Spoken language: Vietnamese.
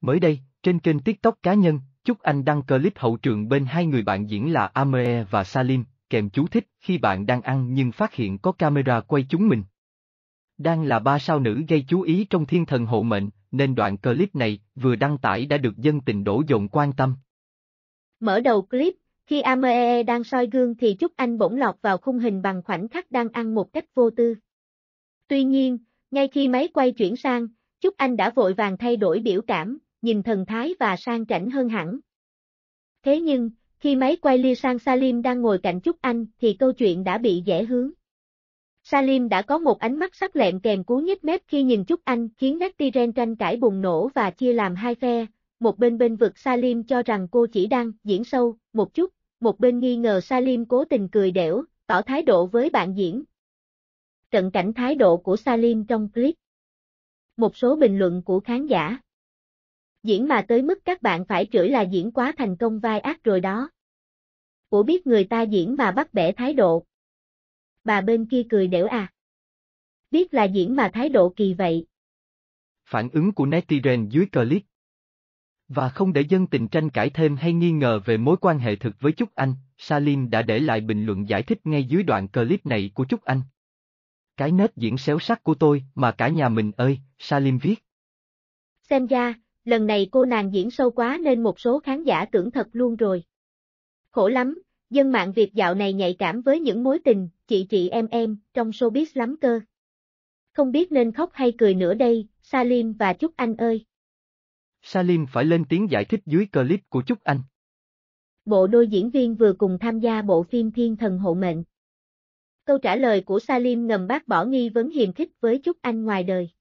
Mới đây, trên kênh TikTok cá nhân, Chúc Anh đăng clip hậu trường bên hai người bạn diễn là Amee và Salim, kèm chú thích khi bạn đang ăn nhưng phát hiện có camera quay chúng mình. Đang là ba sao nữ gây chú ý trong thiên thần hộ mệnh, nên đoạn clip này vừa đăng tải đã được dân tình đổ dồn quan tâm. Mở đầu clip, khi Amee đang soi gương thì Chúc Anh bỗng lọt vào khung hình bằng khoảnh khắc đang ăn một cách vô tư. Tuy nhiên, ngay khi máy quay chuyển sang, Chúc Anh đã vội vàng thay đổi biểu cảm, nhìn thần thái và sang chảnh hơn hẳn. Thế nhưng, khi máy quay lia sang Salim đang ngồi cạnh Trúc Anh thì câu chuyện đã bị dễ hướng. Salim đã có một ánh mắt sắc lẹm kèm cú nhếch mép khi nhìn Trúc Anh khiến Nattiren tranh cãi bùng nổ và chia làm hai phe, một bên bên vực Salim cho rằng cô chỉ đang diễn sâu một chút, một bên nghi ngờ Salim cố tình cười đểu, tỏ thái độ với bạn diễn. Trận cảnh thái độ của Salim trong clip Một số bình luận của khán giả diễn mà tới mức các bạn phải chửi là diễn quá thành công vai ác rồi đó. Ủa biết người ta diễn mà bắt bẻ thái độ. Bà bên kia cười đểu à. Biết là diễn mà thái độ kỳ vậy. Phản ứng của netizen dưới clip. Và không để dân tình tranh cãi thêm hay nghi ngờ về mối quan hệ thực với Trúc Anh, Salim đã để lại bình luận giải thích ngay dưới đoạn clip này của Trúc Anh. Cái nết diễn xéo sắc của tôi mà cả nhà mình ơi, Salim viết. Xem ra, lần này cô nàng diễn sâu quá nên một số khán giả tưởng thật luôn rồi. Khổ lắm, dân mạng Việt dạo này nhạy cảm với những mối tình, chị chị em em, trong showbiz lắm cơ. Không biết nên khóc hay cười nữa đây, Salim và Trúc Anh ơi. Salim phải lên tiếng giải thích dưới clip của Trúc Anh. Bộ đôi diễn viên vừa cùng tham gia bộ phim Thiên Thần Hộ Mệnh. Câu trả lời của Salim ngầm bác bỏ nghi vấn hiền khích với Trúc Anh ngoài đời.